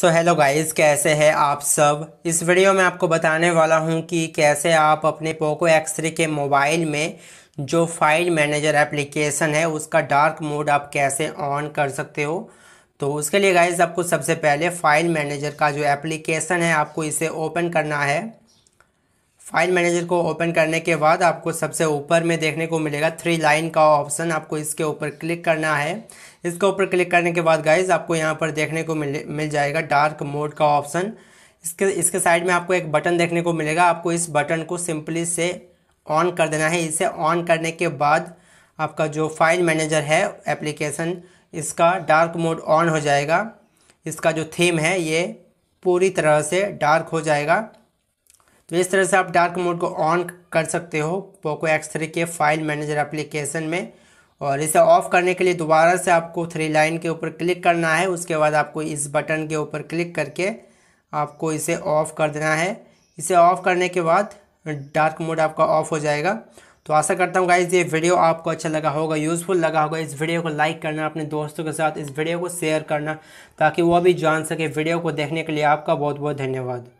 so hello guys कैसे हैं आप सब इस वीडियो में आपको बताने वाला हूं कि कैसे आप अपने पोको एक्स थ्री के मोबाइल में जो फाइल मैनेजर एप्लीकेशन है उसका डार्क मोड आप कैसे ऑन कर सकते हो तो उसके लिए गाइस आपको सबसे पहले फाइल मैनेजर का जो एप्लीकेशन है आपको इसे ओपन करना है फाइल मैनेजर को ओपन करने के बाद आपको सबसे ऊपर में देखने को मिलेगा थ्री लाइन का ऑप्शन आपको इसके ऊपर क्लिक करना है इसके ऊपर क्लिक करने के बाद गाइज आपको यहाँ पर देखने को मिल मिल जाएगा डार्क मोड का ऑप्शन इसके इसके साइड में आपको एक बटन देखने को मिलेगा आपको इस बटन को सिंपली से ऑन कर देना है इसे ऑन करने के बाद आपका जो फाइल मैनेजर है एप्लीकेशन इसका डार्क मोड ऑन हो जाएगा इसका जो थीम है ये पूरी तरह से डार्क हो जाएगा तो इस तरह से आप डार्क मोड को ऑन कर सकते हो पोको एक्स थ्री के फाइल मैनेजर एप्लीकेशन में और इसे ऑफ़ करने के लिए दोबारा से आपको थ्री लाइन के ऊपर क्लिक करना है उसके बाद आपको इस बटन के ऊपर क्लिक करके आपको इसे ऑफ़ कर देना है इसे ऑफ़ करने के बाद डार्क मोड आपका ऑफ़ हो जाएगा तो आशा करता हूँ गाइज़ ये वीडियो आपको अच्छा लगा होगा यूज़फुल लगा होगा इस वीडियो को लाइक करना अपने दोस्तों के साथ इस वीडियो को शेयर करना ताकि वो भी जान सके वीडियो को देखने के लिए आपका बहुत बहुत धन्यवाद